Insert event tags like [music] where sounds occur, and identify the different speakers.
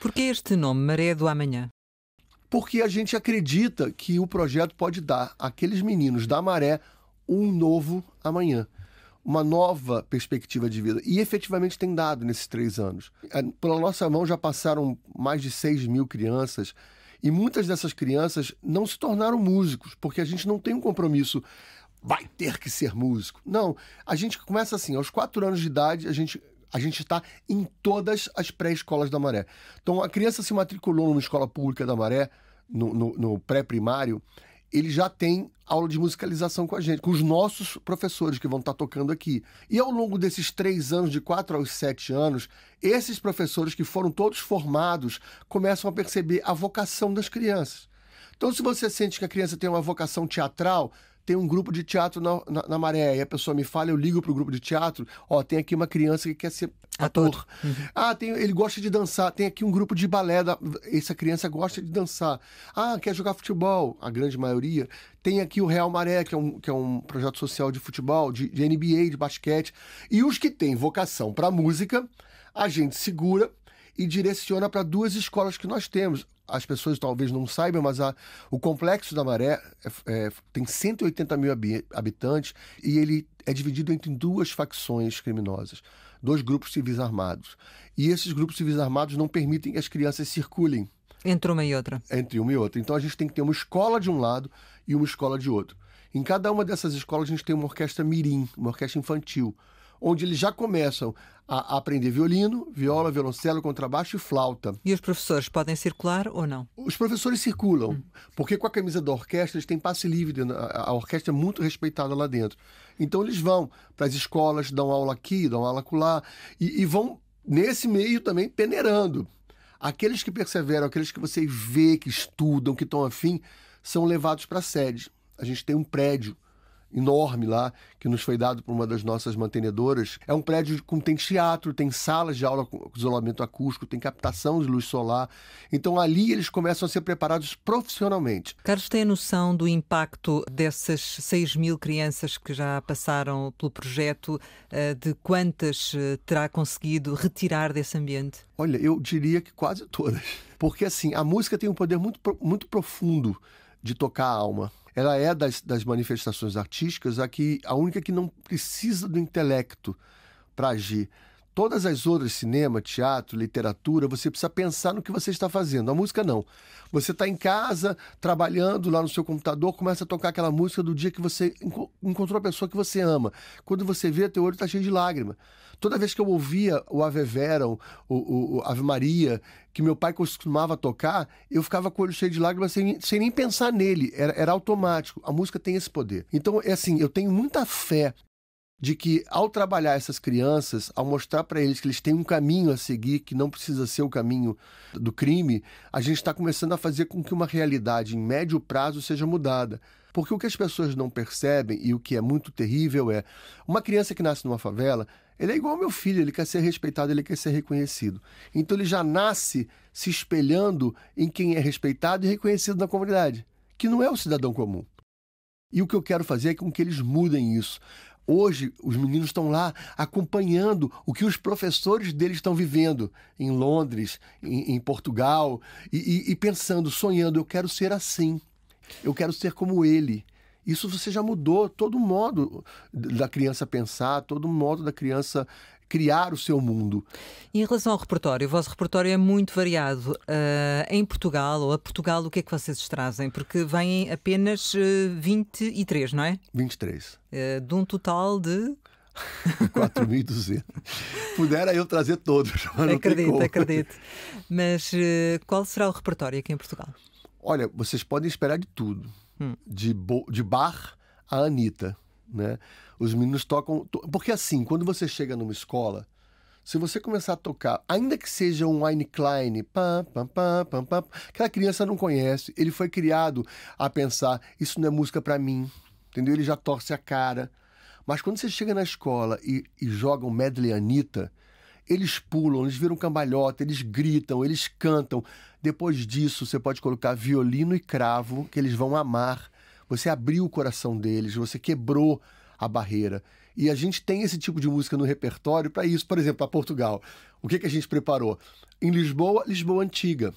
Speaker 1: Por que este nome, Maré do Amanhã?
Speaker 2: Porque a gente acredita que o projeto pode dar àqueles meninos da maré um novo amanhã uma nova perspectiva de vida. E efetivamente tem dado nesses três anos. É, pela nossa mão já passaram mais de 6 mil crianças. E muitas dessas crianças não se tornaram músicos, porque a gente não tem um compromisso, vai ter que ser músico. Não, a gente começa assim, aos quatro anos de idade, a gente a gente está em todas as pré-escolas da Maré. Então, a criança se matriculou numa escola pública da Maré, no, no, no pré-primário, ele já tem aula de musicalização com a gente, com os nossos professores que vão estar tá tocando aqui. E ao longo desses três anos, de quatro aos sete anos, esses professores que foram todos formados começam a perceber a vocação das crianças. Então, se você sente que a criança tem uma vocação teatral, tem um grupo de teatro na, na, na, maré. E a pessoa me fala, eu ligo pro grupo de teatro, ó, tem aqui uma criança que quer ser ator. Uhum. Ah, tem, ele gosta de dançar, tem aqui um grupo de balé, da, essa criança gosta de dançar. Ah, quer jogar futebol, a grande maioria. Tem aqui o Real Maré, que é um, que é um projeto social de futebol, de, de NBA, de basquete. E os que têm vocação para música, a gente segura e direciona para duas escolas que nós temos as pessoas talvez não saibam, mas a, o Complexo da Maré é, é, tem 180 mil habitantes e ele é dividido entre duas facções criminosas, dois grupos civis armados. E esses grupos civis armados não permitem que as crianças circulem. Entre uma e outra. Entre uma e outra. Então a gente tem que ter uma escola de um lado e uma escola de outro. Em cada uma dessas escolas a gente tem uma orquestra mirim, uma orquestra infantil onde eles já começam a aprender violino, viola, violoncelo, contrabaixo e flauta. E os professores podem circular ou não? Os professores circulam, hum. porque com a camisa da orquestra eles têm passe livre, a orquestra é muito respeitada lá dentro. Então eles vão para as escolas, dão aula aqui, dão aula acolá, e, e vão nesse meio também peneirando. Aqueles que perseveram, aqueles que você vê, que estudam, que estão afim, são levados para a sede. A gente tem um prédio enorme lá, que nos foi dado por uma das nossas mantenedoras. É um prédio que tem teatro, tem salas de aula com isolamento acústico, tem captação de luz solar. Então ali eles começam a ser preparados profissionalmente.
Speaker 1: Carlos, tem a noção do impacto dessas 6 mil crianças que já passaram pelo projeto, eh, de quantas eh, terá conseguido retirar desse ambiente?
Speaker 2: Olha, eu diria que quase todas. Porque assim, a música tem um poder muito, muito profundo de tocar a alma ela é das, das manifestações artísticas a, que, a única que não precisa do intelecto para agir. Todas as outras, cinema, teatro, literatura, você precisa pensar no que você está fazendo. A música não. Você está em casa, trabalhando lá no seu computador, começa a tocar aquela música do dia que você encontrou a pessoa que você ama. Quando você vê, teu olho está cheio de lágrima. Toda vez que eu ouvia o Ave Vera, o, o, o Ave Maria, que meu pai costumava tocar, eu ficava com o olho cheio de lágrimas sem, sem nem pensar nele. Era, era automático. A música tem esse poder. Então, é assim, eu tenho muita fé de que ao trabalhar essas crianças, ao mostrar para eles que eles têm um caminho a seguir, que não precisa ser o caminho do crime, a gente está começando a fazer com que uma realidade em médio prazo seja mudada. Porque o que as pessoas não percebem e o que é muito terrível é uma criança que nasce numa favela, ele é igual ao meu filho, ele quer ser respeitado, ele quer ser reconhecido. Então ele já nasce se espelhando em quem é respeitado e reconhecido na comunidade, que não é o cidadão comum. E o que eu quero fazer é com que eles mudem isso. Hoje, os meninos estão lá acompanhando o que os professores deles estão vivendo em Londres, em, em Portugal, e, e, e pensando, sonhando: eu quero ser assim, eu quero ser como ele. Isso você já mudou todo o modo da criança pensar, todo o modo da criança criar o seu mundo.
Speaker 1: E em relação ao repertório, o vosso repertório é muito variado. Uh, em Portugal, ou a Portugal, o que é que vocês trazem? Porque vêm apenas uh, eh, 23, não é? 23. Uh, eh, de um total de. 4.200. [laughs] Pudera eu trazer todos. Acredito, acredito. Mas uh, qual será o repertório aqui em Portugal?
Speaker 2: Olha, vocês podem esperar de tudo. Hum. De, de bar a Anitta né? Os meninos tocam. Porque assim, quando você chega numa escola, se você começar a tocar, ainda que seja um Wine Klein, pam, pam, pam, pam, pam, aquela criança não conhece, ele foi criado a pensar: isso não é música para mim, entendeu? Ele já torce a cara. Mas quando você chega na escola e, e joga um medley Anitta, eles pulam, eles viram cambalhota, eles gritam, eles cantam. Depois disso, você pode colocar violino e cravo, que eles vão amar você abriu o coração deles, você quebrou a barreira. E a gente tem esse tipo de música no repertório para isso. Por exemplo, para Portugal. O que, que a gente preparou? Em Lisboa, Lisboa Antiga.